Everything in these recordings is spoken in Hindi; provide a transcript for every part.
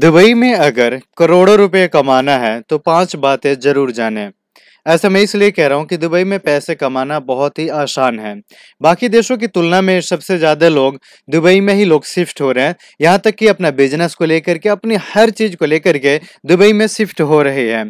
दुबई में अगर करोड़ों रुपए कमाना है तो पांच बातें जरूर जानें ऐसा मैं इसलिए कह रहा हूँ कि दुबई में पैसे कमाना बहुत ही आसान है बाकी देशों की तुलना में सबसे ज़्यादा लोग दुबई में ही लोग शिफ्ट हो रहे हैं यहाँ तक कि अपना बिजनेस को लेकर के अपनी हर चीज़ को लेकर के दुबई में शिफ्ट हो रहे हैं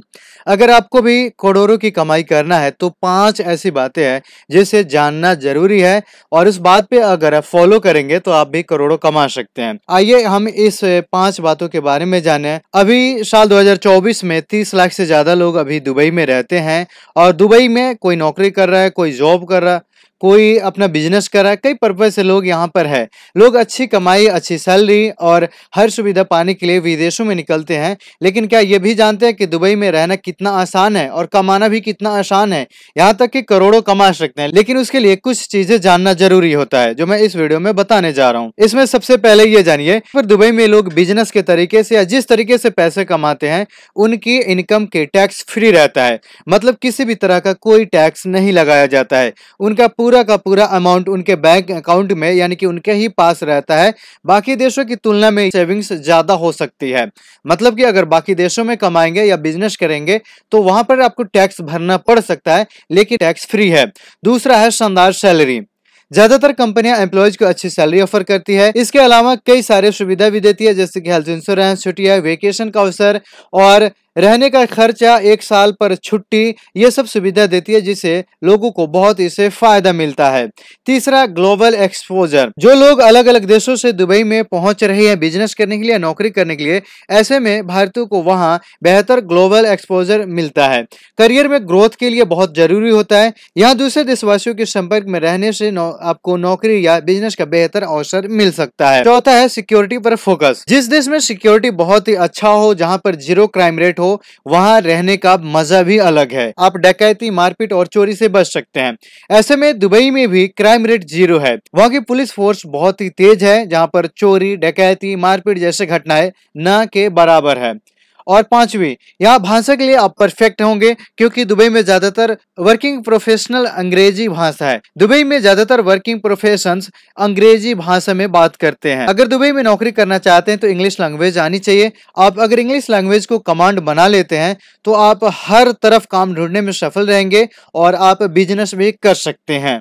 अगर आपको भी करोड़ों की कमाई करना है तो पांच ऐसी बातें हैं जिसे जानना जरूरी है और इस बात पे अगर आप फॉलो करेंगे तो आप भी करोड़ों कमा सकते हैं आइए हम इस पांच बातों के बारे में जाने अभी साल 2024 में 30 लाख से ज्यादा लोग अभी दुबई में रहते हैं और दुबई में कोई नौकरी कर रहा है कोई जॉब कर रहा है कोई अपना बिजनेस कर रहा है कई पर्पज से लोग यहाँ पर है लोग अच्छी कमाई अच्छी सैलरी और हर सुविधा पाने के लिए विदेशों में निकलते हैं लेकिन क्या ये भी जानते हैं कि दुबई में रहना कितना आसान है और कमाना भी कितना आसान है यहाँ तक कि करोड़ों कमा सकते हैं लेकिन उसके लिए कुछ चीजें जानना जरूरी होता है जो मैं इस वीडियो में बताने जा रहा हूँ इसमें सबसे पहले ये जानिए पर दुबई में लोग बिजनेस के तरीके से या जिस तरीके से पैसे कमाते हैं उनकी इनकम के टैक्स फ्री रहता है मतलब किसी भी तरह का कोई टैक्स नहीं लगाया जाता है उनका पूरा पूरा का पूरा अमाउंट उनके बैंक अकाउंट में यानी कि उनके ही पास रहता है बाकी देशों की तुलना में सेविंग्स ज़्यादा हो सकती है मतलब कि अगर बाकी देशों में कमाएंगे या बिजनेस करेंगे तो वहां पर आपको टैक्स भरना पड़ सकता है लेकिन टैक्स फ्री है दूसरा है शानदार सैलरी ज्यादातर कंपनियां एम्प्लॉयज को अच्छी सैलरी ऑफर करती है इसके अलावा कई सारे सुविधा भी देती है जैसे कि हेल्थ इंश्योरेंस छुट्टियां वेकेशन का अवसर और रहने का खर्चा एक साल पर छुट्टी ये सब सुविधा देती है जिससे लोगों को बहुत इसे फायदा मिलता है तीसरा ग्लोबल एक्सपोजर जो लोग अलग अलग देशों से दुबई में पहुंच रहे हैं बिजनेस करने के लिए नौकरी करने के लिए ऐसे में भारतीयों को वहाँ बेहतर ग्लोबल एक्सपोजर मिलता है करियर में ग्रोथ के लिए बहुत जरूरी होता है यहाँ दूसरे देशवासियों के संपर्क में रहने से नौ, आपको नौकरी या बिजनेस का बेहतर अवसर मिल सकता है चौथा है सिक्योरिटी पर फोकस जिस देश में सिक्योरिटी बहुत ही अच्छा हो जहाँ पर जीरो क्राइम रेट हो वहां वहाँ रहने का मजा भी अलग है आप डकैती मारपीट और चोरी से बच सकते हैं ऐसे में दुबई में भी क्राइम रेट जीरो है वहाँ की पुलिस फोर्स बहुत ही तेज है जहाँ पर चोरी डकैती मारपीट जैसे घटनाएं न के बराबर है और पांचवी यहाँ भाषा के लिए आप परफेक्ट होंगे क्योंकि दुबई में ज्यादातर वर्किंग प्रोफेशनल अंग्रेजी भाषा है दुबई में ज्यादातर वर्किंग प्रोफेशन अंग्रेजी भाषा में बात करते हैं अगर दुबई में नौकरी करना चाहते हैं तो इंग्लिश लैंग्वेज आनी चाहिए आप अगर इंग्लिश लैंग्वेज को कमांड बना लेते हैं तो आप हर तरफ काम ढूंढने में सफल रहेंगे और आप बिजनेस भी कर सकते हैं